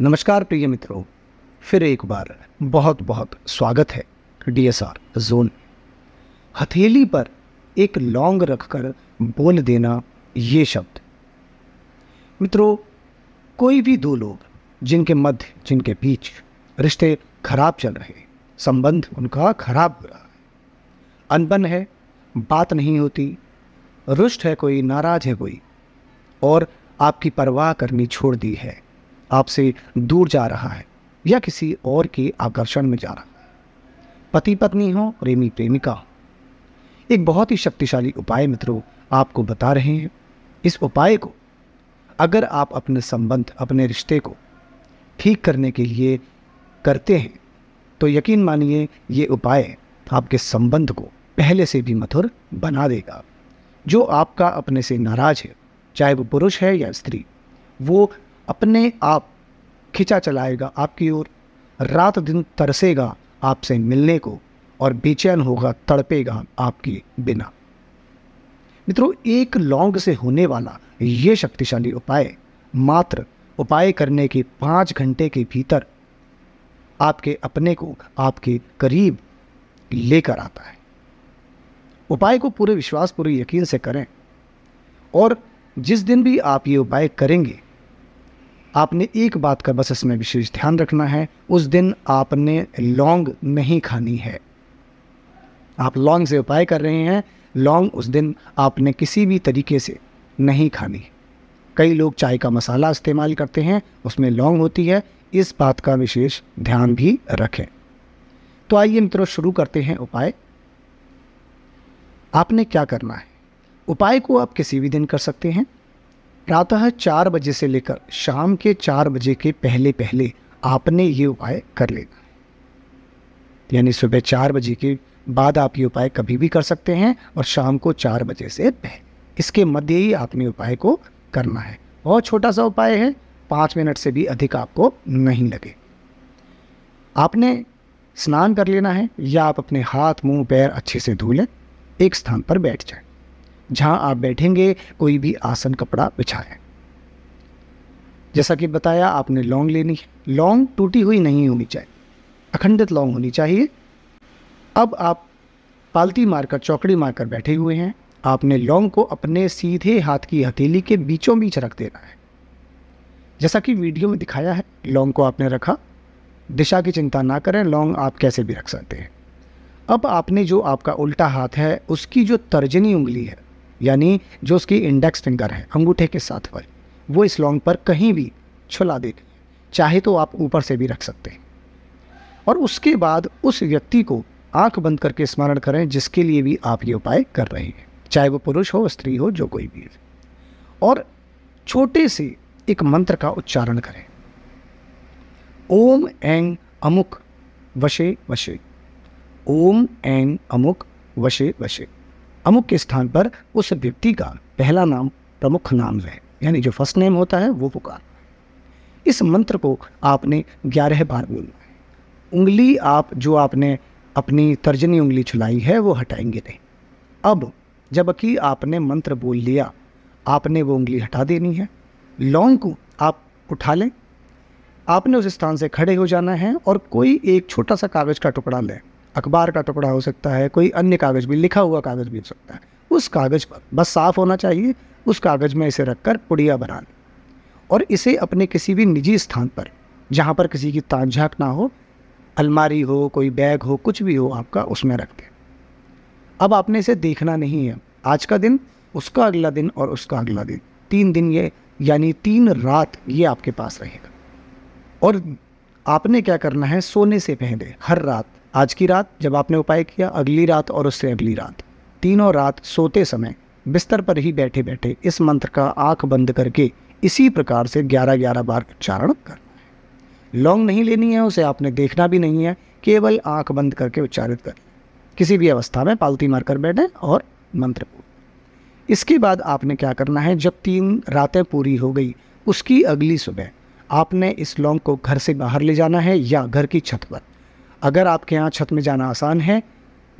नमस्कार प्रिय मित्रों फिर एक बार बहुत बहुत स्वागत है डीएसआर जोन हथेली पर एक लौंग रखकर बोल देना ये शब्द मित्रों कोई भी दो लोग जिनके मध्य जिनके बीच रिश्ते खराब चल रहे संबंध उनका खराब हो रहा है अनबन है बात नहीं होती रुष्ट है कोई नाराज है कोई और आपकी परवाह करनी छोड़ दी है आपसे दूर जा रहा है या किसी और के आकर्षण में जा रहा है पति पत्नी हो प्रेमी प्रेमिका हो एक बहुत ही शक्तिशाली उपाय मित्रों आपको बता रहे हैं इस उपाय को अगर आप अपने संबंध अपने रिश्ते को ठीक करने के लिए करते हैं तो यकीन मानिए ये उपाय आपके संबंध को पहले से भी मधुर बना देगा जो आपका अपने से नाराज है चाहे वो पुरुष है या स्त्री वो अपने आप खिंचा चलाएगा आपकी ओर रात दिन तरसेगा आपसे मिलने को और बेचैन होगा तड़पेगा आपके बिना मित्रों एक लौंग से होने वाला ये शक्तिशाली उपाय मात्र उपाय करने के पाँच घंटे के भीतर आपके अपने को आपके करीब लेकर आता है उपाय को पूरे विश्वास पूरे यकीन से करें और जिस दिन भी आप ये उपाय करेंगे आपने एक बात का बस इसमें विशेष ध्यान रखना है उस दिन आपने लौंग नहीं खानी है आप लौंग से उपाय कर रहे हैं लौंग उस दिन आपने किसी भी तरीके से नहीं खानी कई लोग चाय का मसाला इस्तेमाल करते हैं उसमें लौंग होती है इस बात का विशेष ध्यान भी रखें तो आइए मित्रों शुरू करते हैं उपाय आपने क्या करना है उपाय को आप किसी भी दिन कर सकते हैं प्रातः चार बजे से लेकर शाम के चार बजे के पहले पहले आपने ये उपाय कर लेना यानी सुबह चार बजे के बाद आप ये उपाय कभी भी कर सकते हैं और शाम को चार बजे से पहले इसके मध्य ही आपने उपाय को करना है बहुत छोटा सा उपाय है पाँच मिनट से भी अधिक आपको नहीं लगे आपने स्नान कर लेना है या आप अपने हाथ मुंह पैर अच्छे से धो लें एक स्थान पर बैठ जाए जहां आप बैठेंगे कोई भी आसन कपड़ा बिछाएं जैसा कि बताया आपने लौंग लेनी है लौंग टूटी हुई नहीं होनी चाहिए अखंडित लौंग होनी चाहिए अब आप पालती मारकर चौकड़ी मारकर बैठे हुए हैं आपने लौंग को अपने सीधे हाथ की हथेली के बीचों बीच रख देना है जैसा कि वीडियो में दिखाया है लौंग को आपने रखा दिशा की चिंता ना करें लौंग आप कैसे भी रख सकते हैं अब आपने जो आपका उल्टा हाथ है उसकी जो तर्जनी उंगली है यानी जो उसकी इंडेक्स फिंगर है अंगूठे के साथ वाली वो इस लॉन्ग पर कहीं भी छुला दे चाहे तो आप ऊपर से भी रख सकते हैं और उसके बाद उस व्यक्ति को आंख बंद करके स्मरण करें जिसके लिए भी आप ये उपाय कर रहे हैं चाहे वो पुरुष हो स्त्री हो जो कोई भी हो और छोटे से एक मंत्र का उच्चारण करें ओम एंग अमुक वशे वशे ओम एंग अमुक वशे वशे अमुक के स्थान पर उस व्यक्ति का पहला नाम प्रमुख नाम है यानी जो फर्स्ट नेम होता है वो पुकार इस मंत्र को आपने ग्यारह बार बोलना है उंगली आप जो आपने अपनी तर्जनी उंगली छुलाई है वो हटाएंगे नहीं अब जबकि आपने मंत्र बोल लिया आपने वो उंगली हटा देनी है लौंग को आप उठा लें आपने उस स्थान से खड़े हो जाना है और कोई एक छोटा सा कागज़ का टुकड़ा लें अखबार का टुकड़ा हो सकता है कोई अन्य कागज़ भी लिखा हुआ कागज़ भी हो सकता है उस कागज़ पर बस साफ़ होना चाहिए उस कागज़ में इसे रखकर पुड़िया बना लें और इसे अपने किसी भी निजी स्थान पर जहाँ पर किसी की तान झाँक ना हो अलमारी हो कोई बैग हो कुछ भी हो आपका उसमें रख दें अब आपने इसे देखना नहीं है आज का दिन उसका अगला दिन और उसका अगला दिन तीन दिन ये यानी तीन रात ये आपके पास रहेगा और आपने क्या करना है सोने से पहले हर रात आज की रात जब आपने उपाय किया अगली रात और उससे अगली रात तीनों रात सोते समय बिस्तर पर ही बैठे बैठे इस मंत्र का आंख बंद करके इसी प्रकार से ग्यारह ग्यारह बार उच्चारण करना है लॉन्ग नहीं लेनी है उसे आपने देखना भी नहीं है केवल आंख बंद करके उच्चारित कर किसी भी अवस्था में पालती मारकर बैठें और मंत्र इसके बाद आपने क्या करना है जब तीन रातें पूरी हो गई उसकी अगली सुबह आपने इस लौंग को घर से बाहर ले जाना है या घर की छत पर अगर आपके यहाँ छत में जाना आसान है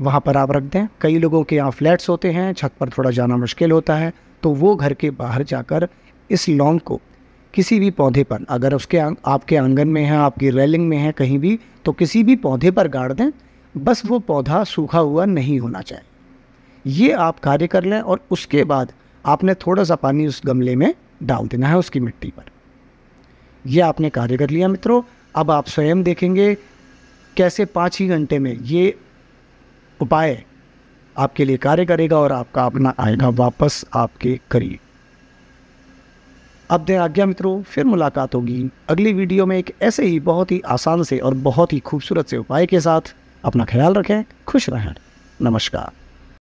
वहाँ पर आप रख दें कई लोगों के यहाँ फ्लैट्स होते हैं छत पर थोड़ा जाना मुश्किल होता है तो वो घर के बाहर जाकर इस लॉन्ग को किसी भी पौधे पर अगर उसके आपके आंगन में है आपकी रेलिंग में है कहीं भी तो किसी भी पौधे पर गाड़ दें बस वो पौधा सूखा हुआ नहीं होना चाहिए ये आप कार्य कर लें और उसके बाद आपने थोड़ा सा पानी उस गमले में डाल देना है उसकी मिट्टी पर यह आपने कार्य कर लिया मित्रों अब आप स्वयं देखेंगे कैसे पाँच ही घंटे में ये उपाय आपके लिए कार्य करेगा और आपका अपना आएगा वापस आपके करीब अब दें आज्ञा मित्रों फिर मुलाकात होगी अगली वीडियो में एक ऐसे ही बहुत ही आसान से और बहुत ही खूबसूरत से उपाय के साथ अपना ख्याल रखें खुश रहें नमस्कार